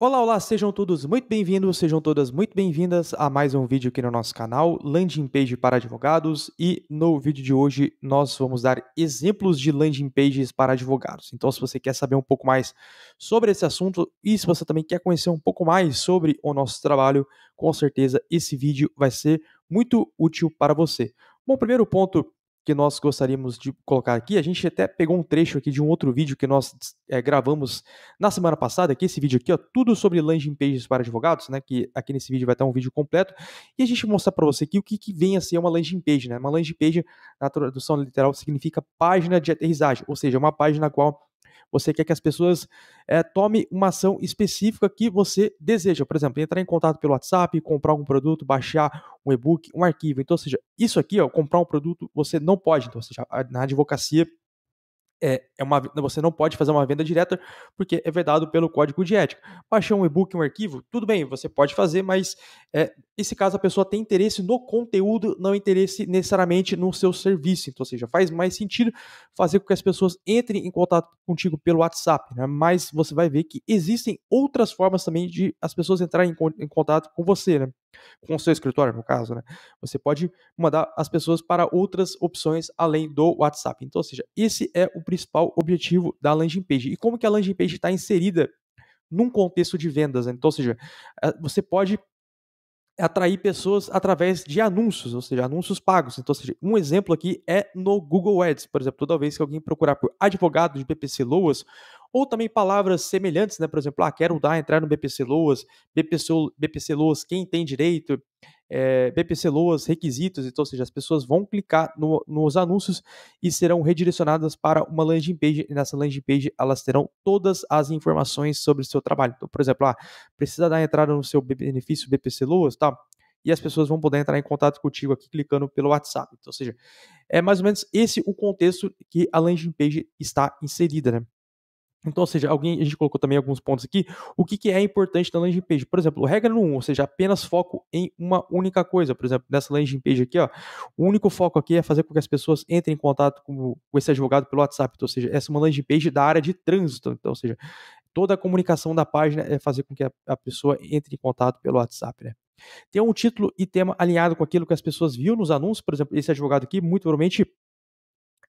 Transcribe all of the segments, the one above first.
Olá, olá, sejam todos muito bem-vindos, sejam todas muito bem-vindas a mais um vídeo aqui no nosso canal, Landing Page para Advogados, e no vídeo de hoje nós vamos dar exemplos de landing pages para advogados. Então, se você quer saber um pouco mais sobre esse assunto e se você também quer conhecer um pouco mais sobre o nosso trabalho, com certeza esse vídeo vai ser muito útil para você. Bom, primeiro ponto que nós gostaríamos de colocar aqui. A gente até pegou um trecho aqui de um outro vídeo que nós é, gravamos na semana passada, que esse vídeo aqui, ó, tudo sobre landing pages para advogados, né? Que aqui nesse vídeo vai estar um vídeo completo e a gente mostrar para você aqui o que, que vem a ser uma landing page, né? Uma landing page na tradução literal significa página de aterrissagem, ou seja, uma página na qual você quer que as pessoas é, eh, tomem uma ação específica que você deseja. Por exemplo, entrar em contato pelo WhatsApp, comprar algum produto, baixar um e-book, um arquivo. Então, ou seja, isso aqui, ó, comprar um produto, você não pode. Então, ou seja, na advocacia é, é uma, você não pode fazer uma venda direta porque é vedado pelo código de ética. Baixar um e-book, um arquivo, tudo bem, você pode fazer, mas é, esse caso a pessoa tem interesse no conteúdo, não interesse necessariamente no seu serviço. Então, ou seja, faz mais sentido fazer com que as pessoas entrem em contato contigo pelo WhatsApp, né? mas você vai ver que existem outras formas também de as pessoas entrarem em, contato com você. Né? com o seu escritório, no caso, né? Você pode mandar as pessoas para outras opções além do WhatsApp. Então, ou seja, esse é o principal objetivo da landing page. E como que a landing page está inserida num contexto de vendas? Né? Então, ou seja, eh, você pode é atrair pessoas através de anúncios, ou seja, anúncios pagos. Então, seja, um exemplo aqui é no Google Ads. Por exemplo, toda vez que alguém procurar por advogado de BPC Loas, ou também palavras semelhantes, né? Por exemplo, ah, quero dar, entrar no BPC Loas, BPC, BPC Loas, quem tem direito, é, eh, BPC Loas, requisitos, então, ou seja, as pessoas vão clicar no, nos anúncios e serão redirecionadas para uma landing page, e nessa landing page elas terão todas as informações sobre o seu trabalho. Então, por exemplo, ah, precisa dar entrada no seu benefício BPC Loas, tá? e as pessoas vão poder entrar em contato contigo aqui clicando pelo WhatsApp. Então, ou seja, é mais ou menos esse o contexto que a landing page está inserida, né? Então, ou seja, alguém, a gente colocou também alguns pontos aqui. O que, que é importante na landing page? Por exemplo, regra no 1, ou seja, apenas foco em uma única coisa. Por exemplo, nessa landing page aqui, ó, o único foco aqui é fazer com que as pessoas entrem em contato com, com esse advogado pelo WhatsApp. Então, ou seja, essa é uma landing page da área de trânsito. Então, ou seja, toda a comunicação da página é fazer com que a, a pessoa entre em contato pelo WhatsApp, né? Tem um título e tema alinhado com aquilo que as pessoas viram nos anúncios, por exemplo, esse advogado aqui, muito provavelmente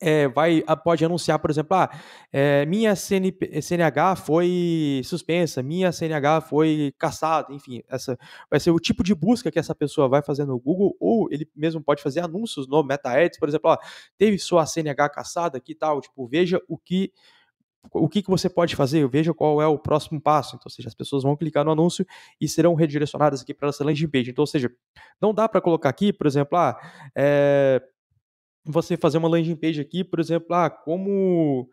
é, vai, ah, pode anunciar, por exemplo, ah, é, minha CNH foi suspensa, minha CNH foi caçada, enfim, essa vai ser o tipo de busca que essa pessoa vai fazer no Google, ou ele mesmo pode fazer anúncios no Meta Ads, por exemplo, ah, teve sua CNH caçada, que tal? Tipo, veja o que o que, que você pode fazer, veja qual é o próximo passo. Então, ou seja, as pessoas vão clicar no anúncio e serão redirecionadas aqui para essa landing page. Então, ou seja, não dá para colocar aqui, por exemplo, ah, é, você fazer uma landing page aqui, por exemplo, ah, como,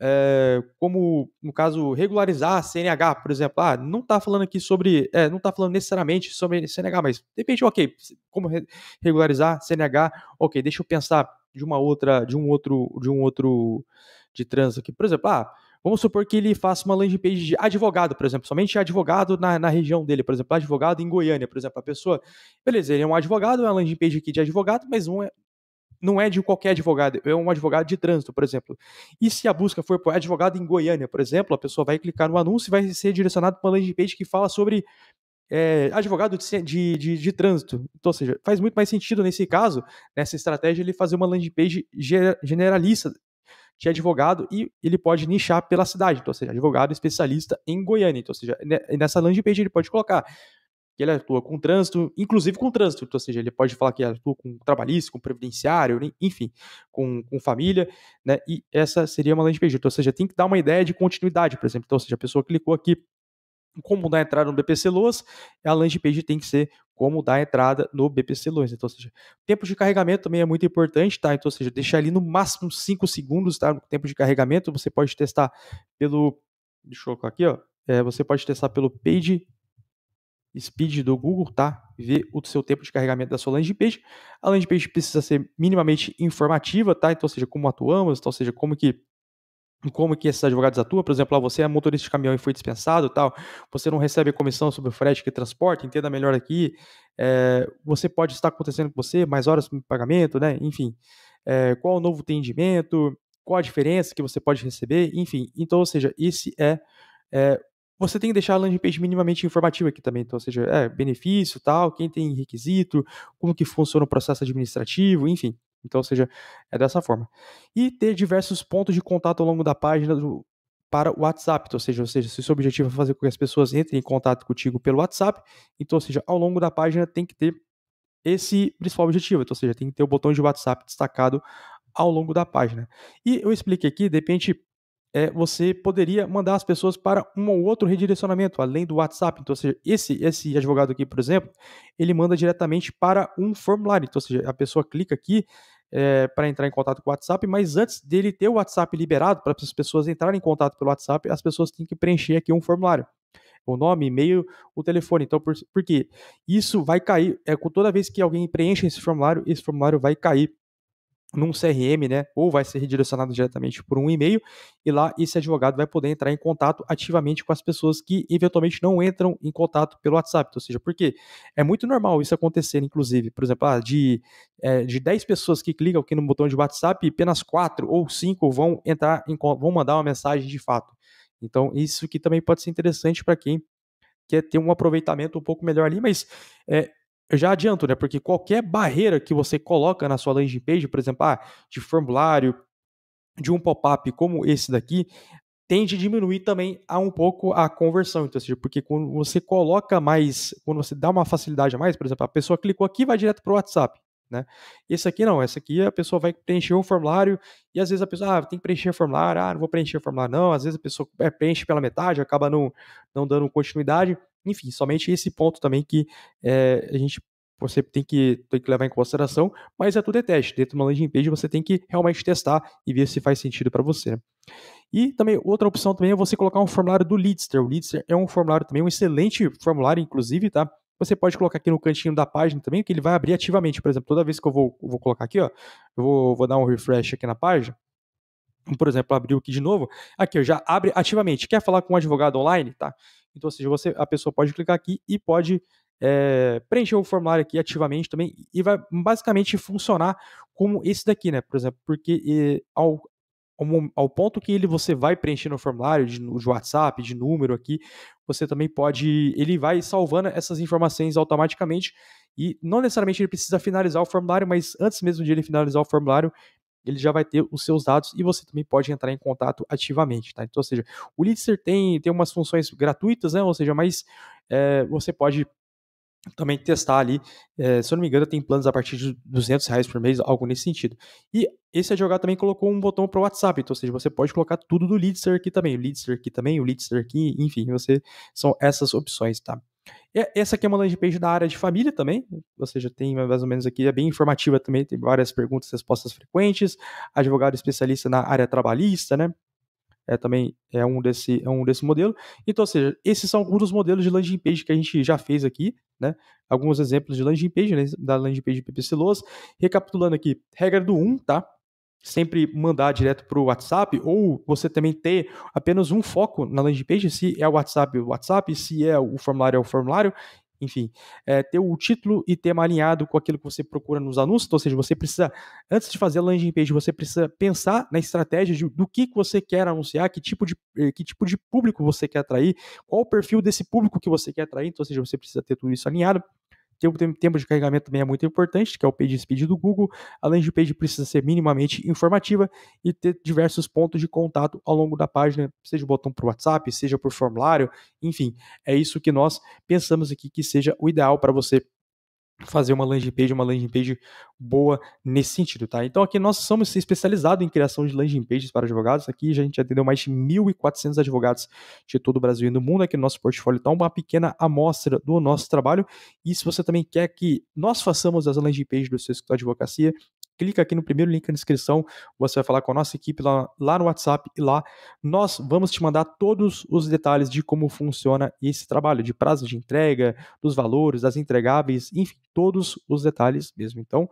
é, como no caso, regularizar a CNH, por exemplo. Ah, não está falando aqui sobre, é, não está falando necessariamente sobre CNH, mas depende, ok, como regularizar CNH, ok, deixa eu pensar de uma outra, de um outro, de um outro de trans aqui. Por exemplo, ah, Vamos supor que ele faça uma landing page de advogado, por exemplo, somente advogado na, na região dele, por exemplo, advogado em Goiânia, por exemplo, a pessoa, beleza, ele é um advogado, é uma landing page aqui de advogado, mas um é, não é de qualquer advogado, é um advogado de trânsito, por exemplo. E se a busca for por advogado em Goiânia, por exemplo, a pessoa vai clicar no anúncio e vai ser direcionado para uma landing page que fala sobre é, advogado de, de, de, de, trânsito. Então, ou seja, faz muito mais sentido nesse caso, nessa estratégia, ele fazer uma landing page generalista de advogado e ele pode nichar pela cidade. Então, ou seja, advogado especialista em Goiânia. Então, ou seja, nessa landing page ele pode colocar que ele atua com trânsito, inclusive com trânsito, ou seja, ele pode falar que atua com trabalhista, com previdenciário, enfim, com, com família, né? E essa seria uma landing page, ou seja, tem que dar uma ideia de continuidade, por exemplo. Então, ou seja, a pessoa clicou aqui como dar entrada no BPC Loas, a landing page tem que ser como dar entrada no BPC Loas. Então, ou seja, tempo de carregamento também é muito importante, tá? Então, ou seja, deixar ali no máximo 5 segundos, tá? No tempo de carregamento, você pode testar pelo. Deixa eu colocar aqui, ó. É, você pode testar pelo Page Speed do Google, tá? Ver o seu tempo de carregamento da sua landing page. A landing page precisa ser minimamente informativa, tá? Então, seja, como atuamos, então, seja, como que como que esses advogados atuam, por exemplo, você é motorista de caminhão e foi dispensado, tal, você não recebe comissão sobre o frete que transporta, entenda melhor aqui, é, você pode estar acontecendo com você, mais horas de pagamento, né, enfim, é, qual o novo atendimento, qual a diferença que você pode receber, enfim, então, ou seja, esse é, é você tem que deixar a landing page minimamente informativa aqui também, então, ou seja, é, benefício, tal, quem tem requisito, como que funciona o processo administrativo, enfim. Então, ou seja, é dessa forma. E ter diversos pontos de contato ao longo da página do, para o WhatsApp, então, ou seja, ou seja, se o seu objetivo é fazer com que as pessoas entrem em contato contigo pelo WhatsApp, então, ou seja, ao longo da página tem que ter esse principal objetivo, então, ou seja, tem que ter o botão de WhatsApp destacado ao longo da página. E eu expliquei aqui, de repente, é, você poderia mandar as pessoas para um ou outro redirecionamento, além do WhatsApp. Então, ou seja, esse, esse advogado aqui, por exemplo, ele manda diretamente para um formulário. Então, ou seja, a pessoa clica aqui é, para entrar em contato com o WhatsApp, mas antes dele ter o WhatsApp liberado para as pessoas entrarem em contato pelo WhatsApp, as pessoas têm que preencher aqui um formulário. O nome, e-mail, o telefone. Então, por, por quê? Isso vai cair. É, toda vez que alguém preenche esse formulário, esse formulário vai cair num CRM, né, ou vai ser redirecionado diretamente por um e-mail, e lá esse advogado vai poder entrar em contato ativamente com as pessoas que eventualmente não entram em contato pelo WhatsApp, ou seja, porque é muito normal isso acontecer, inclusive, por exemplo, ah, de, é, de 10 pessoas que clicam aqui no botão de WhatsApp, apenas 4 ou 5 vão entrar, em, vão mandar uma mensagem de fato. Então, isso que também pode ser interessante para quem quer ter um aproveitamento um pouco melhor ali, mas é, eu já adianto, né? Porque qualquer barreira que você coloca na sua landing page, por exemplo, ah, de formulário, de um pop-up como esse daqui, tende a diminuir também a um pouco a conversão. Então, seja, porque quando você coloca mais, quando você dá uma facilidade a mais, por exemplo, a pessoa clicou aqui vai direto para o WhatsApp. Né? Esse aqui não, esse aqui a pessoa vai preencher um formulário e às vezes a pessoa ah, tem que preencher o formulário, ah, não vou preencher o formulário, não. Às vezes a pessoa é, preenche pela metade, acaba não, não dando continuidade. Enfim, somente esse ponto também que é, a gente você tem que, tem que levar em consideração, mas é tudo é teste. Dentro de uma landing page você tem que realmente testar e ver se faz sentido para você. E também outra opção também é você colocar um formulário do Leadster. O Leadster é um formulário também, um excelente formulário, inclusive, tá? Você pode colocar aqui no cantinho da página também, que ele vai abrir ativamente. Por exemplo, toda vez que eu vou, vou colocar aqui, ó, eu vou, vou dar um refresh aqui na página, por exemplo, abriu aqui de novo, aqui eu já abre ativamente. Quer falar com um advogado online, tá? Então, ou seja, você, a pessoa pode clicar aqui e pode é, preencher o formulário aqui ativamente também e vai basicamente funcionar como esse daqui, né? Por exemplo, porque e, eh, ao, ao, ponto que ele você vai preenchendo o formulário de, de, WhatsApp, de número aqui, você também pode, ele vai salvando essas informações automaticamente e não necessariamente ele precisa finalizar o formulário, mas antes mesmo de ele finalizar o formulário, ele já vai ter os seus dados e você também pode entrar em contato ativamente, tá? Então, ou seja, o Litster tem, tem umas funções gratuitas, né? Ou seja, mas é, você pode também testar ali, é, se eu não me engano, tem planos a partir de 200 reais por mês, algo nesse sentido. E esse advogado também colocou um botão para o WhatsApp, então, ou seja, você pode colocar tudo do Leadster aqui também, o Leadster aqui também, o Leadster aqui, enfim, você são essas opções, tá? E essa aqui é uma landing page da área de família também, ou seja, tem mais ou menos aqui, é bem informativa também, tem várias perguntas e respostas frequentes, advogado especialista na área trabalhista, né? é também é um desse é um desse modelo. Então, ou seja, esses são alguns dos modelos de landing page que a gente já fez aqui, né? Alguns exemplos de landing page, né? da landing page PPC Loas. Recapitulando aqui, regra do 1, tá? Sempre mandar direto para o WhatsApp, ou você também ter apenas um foco na landing page, se é o WhatsApp, o WhatsApp, se é o formulário, é o formulário, enfim, é, ter o título e tema alinhado com aquilo que você procura nos anúncios, ou seja, você precisa, antes de fazer a landing page, você precisa pensar na estratégia de, do que, que você quer anunciar, que tipo, de, eh, que tipo de público você quer atrair, qual o perfil desse público que você quer atrair, então, ou seja, você precisa ter tudo isso alinhado tempo de carregamento também é muito importante, que é o page speed do Google. Além de page precisa ser minimamente informativa e ter diversos pontos de contato ao longo da página, seja o botão para o WhatsApp, seja por formulário, enfim, é isso que nós pensamos aqui que seja o ideal para você fazer uma landing page, uma landing page boa nesse sentido, tá? Então aqui nós somos especializados em criação de landing pages para advogados, aqui a gente atendeu mais de 1.400 advogados de todo o Brasil e do mundo, aqui no nosso portfólio está uma pequena amostra do nosso trabalho, e se você também quer que nós façamos as landing pages do seu escritório de advocacia, clica aqui no primeiro link na descrição, você vai falar com a nossa equipe lá, lá no WhatsApp e lá nós vamos te mandar todos os detalhes de como funciona esse trabalho, de prazo de entrega, dos valores, das entregáveis, enfim, todos os detalhes mesmo. Então,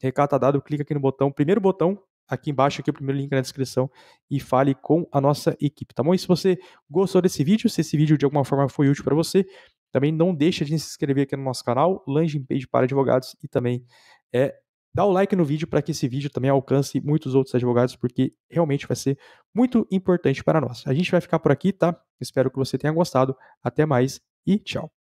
recata dado, clica aqui no botão, primeiro botão, aqui embaixo, aqui o primeiro link na descrição, e fale com a nossa equipe, tá bom? E se você gostou desse vídeo, se esse vídeo de alguma forma foi útil para você, também não deixa de se inscrever aqui no nosso canal, Lange Page para Advogados, e também é Dá o like no vídeo para que esse vídeo também alcance muitos outros advogados, porque realmente vai ser muito importante para nós. A gente vai ficar por aqui, tá? Espero que você tenha gostado. Até mais e tchau.